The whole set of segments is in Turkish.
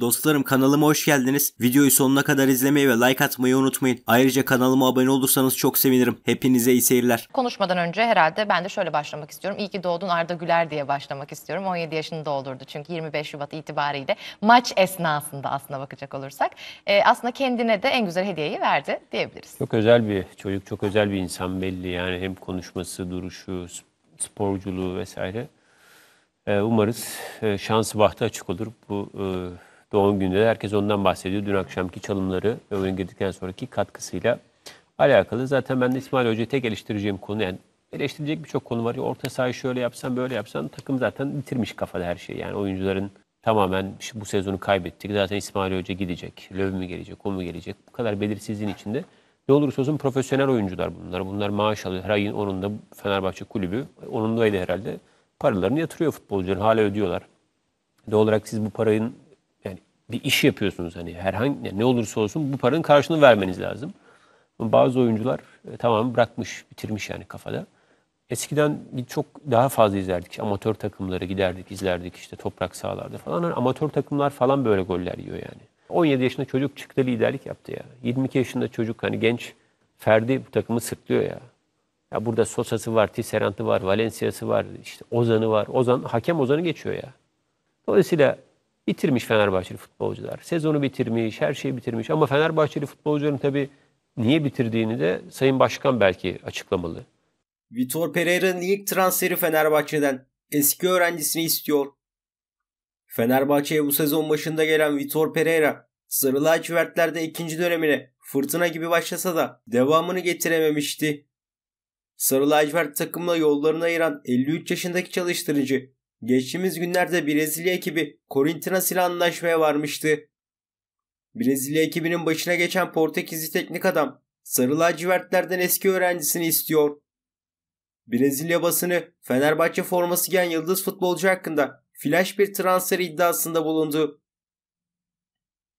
Dostlarım kanalıma hoş geldiniz. Videoyu sonuna kadar izlemeyi ve like atmayı unutmayın. Ayrıca kanalıma abone olursanız çok sevinirim. Hepinize iyi seyirler. Konuşmadan önce herhalde ben de şöyle başlamak istiyorum. İyi ki doğdun Arda Güler diye başlamak istiyorum. 17 yaşını doldurdu çünkü 25 Şubat itibariyle maç esnasında aslında bakacak olursak. E, aslında kendine de en güzel hediyeyi verdi diyebiliriz. Çok özel bir çocuk, çok özel bir insan belli. Yani hem konuşması, duruşu, sporculuğu vesaire. E, umarız e, şansı bahtı açık olur. Bu e, doğum günde de herkes ondan bahsediyor. Dün akşamki çalımları ve oyun girdikten sonraki katkısıyla alakalı. Zaten ben de İsmail Hoca'yı tek eleştireceğim konu yani eleştirecek birçok konu var. Orta sahayı şöyle yapsan böyle yapsan takım zaten bitirmiş kafada her şeyi. Yani oyuncuların tamamen bu sezonu kaybettik. Zaten İsmail Hoca gidecek. Löw mü gelecek, o mu gelecek? Bu kadar belirsizliğin içinde. Ne olursa olsun profesyonel oyuncular bunlar. Bunlar maaş alıyor. Her ayın onunda Fenerbahçe kulübü. onundaydı herhalde. Paralarını yatırıyor futbolcuların. Hala ödüyorlar. Doğal olarak siz bu parayın bir iş yapıyorsunuz. Hani herhangi ne olursa olsun bu paranın karşılığını vermeniz lazım. bazı oyuncular e, tamamen bırakmış, bitirmiş yani kafada. Eskiden çok daha fazla izlerdik. Amatör takımları giderdik, izlerdik işte toprak sahalarda falan. Yani amatör takımlar falan böyle goller yiyor yani. 17 yaşında çocuk çıktı liderlik yaptı ya. 22 yaşında çocuk hani genç Ferdi bu takımı sırtlıyor ya. Ya burada Sosa'sı var, Tisserant'ı var, Valencia'sı var, işte Ozan'ı var. Ozan, hakem Ozan'ı geçiyor ya. Dolayısıyla Bitirmiş Fenerbahçeli futbolcular. Sezonu bitirmiş, her şeyi bitirmiş. Ama Fenerbahçeli futbolcuların tabii niye bitirdiğini de Sayın Başkan belki açıklamalı. Vitor Pereira'nın ilk transferi Fenerbahçe'den. Eski öğrencisini istiyor. Fenerbahçe'ye bu sezon başında gelen Vitor Pereira, Sarı lacivertlerde ikinci dönemine fırtına gibi başlasa da devamını getirememişti. Sarı lacivert takımla yollarını ayıran 53 yaşındaki çalıştırıcı Geçtiğimiz günlerde Brezilya ekibi Corinthians ile anlaşmaya varmıştı. Brezilya ekibinin başına geçen Portekizli teknik adam sarı lacivertlerden eski öğrencisini istiyor. Brezilya basını Fenerbahçe forması giyen yıldız futbolcu hakkında flash bir transfer iddiasında bulundu.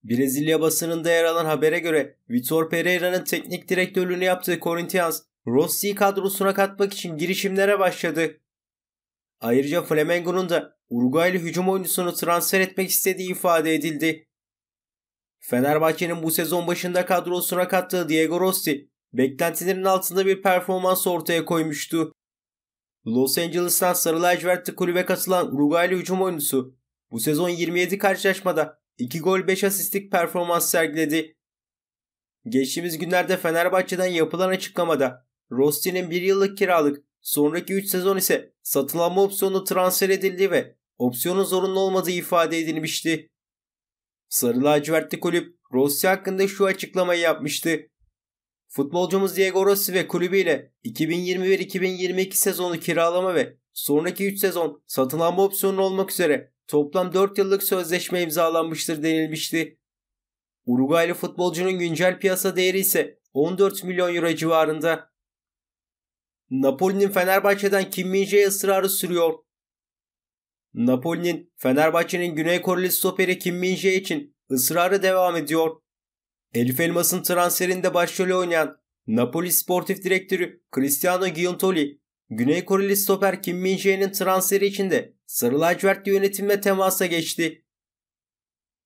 Brezilya basınında yer alan habere göre Vitor Pereira'nın teknik direktörlüğünü yaptığı Corinthians, Rossi kadrosuna katmak için girişimlere başladı. Ayrıca Flamengo'nun da Uruguaylı hücum oyuncusunu transfer etmek istediği ifade edildi. Fenerbahçe'nin bu sezon başında kadrosuna kattığı Diego Rossi beklentilerin altında bir performans ortaya koymuştu. Los Angeles'tan Sarı Lacivertli kulübe katılan Uruguaylı hücum oyuncusu bu sezon 27 karşılaşmada 2 gol 5 asistlik performans sergiledi. Geçtiğimiz günlerde Fenerbahçe'den yapılan açıklamada Rossi'nin 1 yıllık kiralık Sonraki 3 sezon ise satılanma opsiyonu transfer edildi ve opsiyonun zorunlu olmadığı ifade edilmişti. Sarı lacivertli kulüp Rossi hakkında şu açıklamayı yapmıştı. Futbolcumuz Diego Rossi ve kulübüyle 2021-2022 sezonu kiralama ve sonraki 3 sezon satılanma opsiyonu olmak üzere toplam 4 yıllık sözleşme imzalanmıştır denilmişti. Uruguaylı futbolcunun güncel piyasa değeri ise 14 milyon euro civarında. Napoli'nin Fenerbahçe'den Kim Minje'ye ısrarı sürüyor. Napoli'nin Fenerbahçe'nin Güney Koreli stoperi Kim Minje için ısrarı devam ediyor. Elif Elmas'ın transferinde başrolü oynayan Napoli Sportif Direktörü Cristiano Giuntoli, Güney Koreli stoper Kim Min-jae'nin transferi içinde Sarı Lacivertli yönetimle temasa geçti.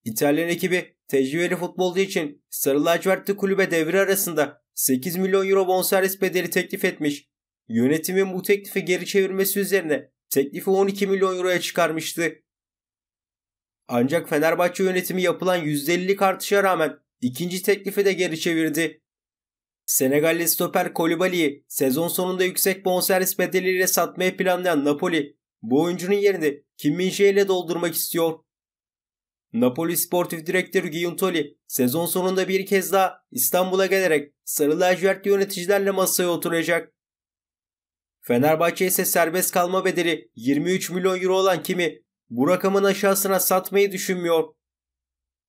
İtalyan ekibi tecrübeli futbolcu için Sarı Lacivertli kulübe devre arasında 8 milyon euro bonservis bedeli teklif etmiş. Yönetimin bu teklifi geri çevirmesi üzerine teklifi 12 milyon euroya çıkarmıştı. Ancak Fenerbahçe yönetimi yapılan %50'lik artışa rağmen ikinci teklifi de geri çevirdi. Senegalli stoper Kolibali'yi sezon sonunda yüksek bonservis bedeliyle satmayı planlayan Napoli bu oyuncunun yerini Kim Minje ile doldurmak istiyor. Napoli sportif direktörü Giuntoli sezon sonunda bir kez daha İstanbul'a gelerek sarı lacivertli yöneticilerle masaya oturacak. Fenerbahçe ise serbest kalma bedeli 23 milyon euro olan kimi bu rakamın aşağısına satmayı düşünmüyor.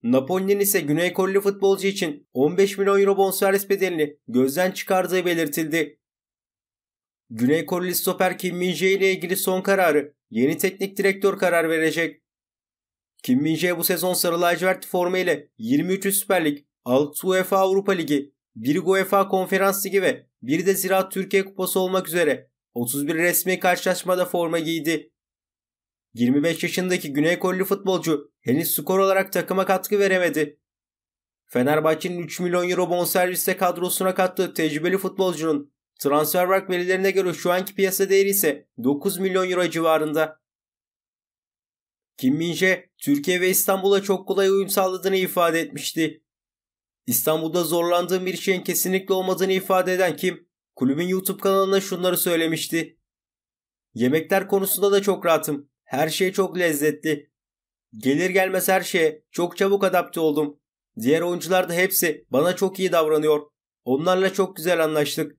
Napoli'nin ise Güney Koreli futbolcu için 15 milyon euro bonservis bedelini gözden çıkardığı belirtildi. Güney Koreli stoper Kim min ile ilgili son kararı yeni teknik direktör karar verecek. Kim min bu sezon sarı lacivert forma ile 23 Süper Lig, 6 UEFA Avrupa Ligi, 1 UEFA Konferans Ligi ve 1 de Ziraat Türkiye Kupası olmak üzere 31 resmi karşılaşmada forma giydi. 25 yaşındaki Güney Koreli futbolcu henüz skor olarak takıma katkı veremedi. Fenerbahçe'nin 3 milyon euro bonservisle kadrosuna kattığı tecrübeli futbolcunun transfer verilerine göre şu anki piyasa değeri ise 9 milyon euro civarında. Kim Minje, Türkiye ve İstanbul'a çok kolay uyum sağladığını ifade etmişti. İstanbul'da zorlandığım bir şeyin kesinlikle olmadığını ifade eden Kim, Kulübün YouTube kanalına şunları söylemişti. Yemekler konusunda da çok rahatım. Her şey çok lezzetli. Gelir gelmez her şeye çok çabuk adapte oldum. Diğer oyuncular da hepsi bana çok iyi davranıyor. Onlarla çok güzel anlaştık.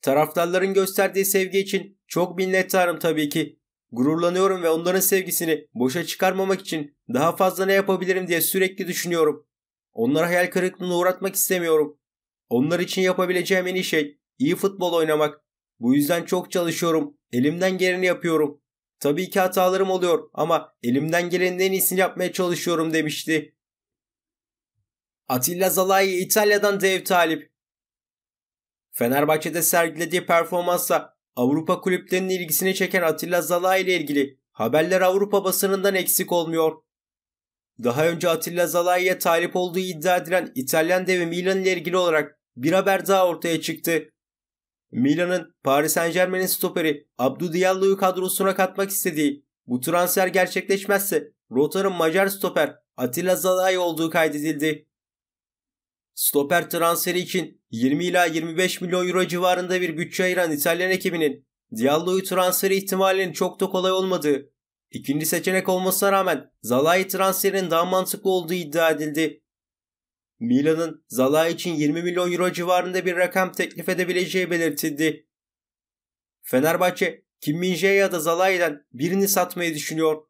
Taraftarların gösterdiği sevgi için çok minnettarım tabii ki. Gururlanıyorum ve onların sevgisini boşa çıkarmamak için daha fazla ne yapabilirim diye sürekli düşünüyorum. Onları hayal kırıklığına uğratmak istemiyorum. Onlar için yapabileceğim en iyi şey iyi futbol oynamak. Bu yüzden çok çalışıyorum. Elimden geleni yapıyorum. Tabii ki hatalarım oluyor ama elimden gelenin en iyisini yapmaya çalışıyorum demişti. Atilla Zalai İtalya'dan dev talip. Fenerbahçe'de sergilediği performansla Avrupa kulüplerinin ilgisini çeken Atilla Zalai ile ilgili haberler Avrupa basınından eksik olmuyor. Daha önce Atilla Zalai'ye talip olduğu iddia edilen İtalyan devi Milan ile ilgili olarak bir haber daha ortaya çıktı. Milan'ın Paris Saint Germain'in stoperi Abdou Diallo'yu kadrosuna katmak istediği bu transfer gerçekleşmezse Rotar'ın Macar stoper Atilla Zalay olduğu kaydedildi. Stoper transferi için 20 ila 25 milyon euro civarında bir bütçe ayıran İtalyan ekibinin Diallo'yu transferi ihtimalinin çok da kolay olmadığı, ikinci seçenek olmasına rağmen Zalai transferinin daha mantıklı olduğu iddia edildi. Milan'ın Zala için 20 milyon euro civarında bir rakam teklif edebileceği belirtildi. Fenerbahçe, Kim Minje ya da Zalai'den birini satmayı düşünüyor.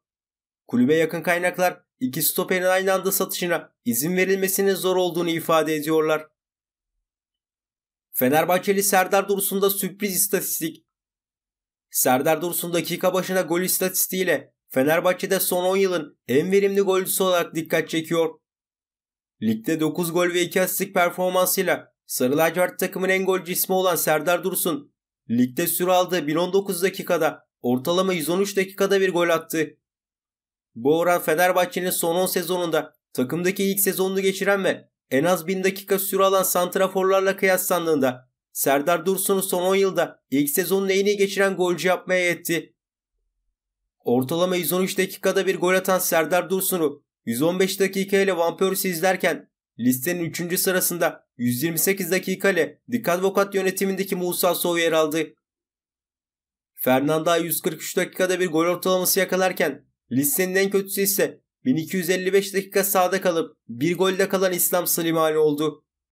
Kulübe yakın kaynaklar iki stoperin aynı anda satışına izin verilmesinin zor olduğunu ifade ediyorlar. Fenerbahçeli Serdar Dursun'da sürpriz istatistik. Serdar Dursun dakika başına gol istatistiğiyle Fenerbahçe'de son 10 yılın en verimli golcüsü olarak dikkat çekiyor. Ligde 9 gol ve 2 asistlik performansıyla Sarı Lacivert takımın en golcü ismi olan Serdar Dursun, ligde süre aldığı 1019 dakikada ortalama 113 dakikada bir gol attı. Bu oran Fenerbahçe'nin son 10 sezonunda takımdaki ilk sezonunu geçiren ve en az 1000 dakika süre alan santraforlarla kıyaslandığında Serdar Dursun'un son 10 yılda ilk sezonun en iyi geçiren golcü yapmaya yetti. Ortalama 113 dakikada bir gol atan Serdar Dursun'u 115 dakika ile Van Persie izlerken listenin 3. sırasında 128 dakika ile Dikkat Vokat yönetimindeki Musa Sov yer aldı. Fernanda 143 dakikada bir gol ortalaması yakalarken listenin en kötüsü ise 1255 dakika sağda kalıp bir golde kalan İslam Slimani oldu.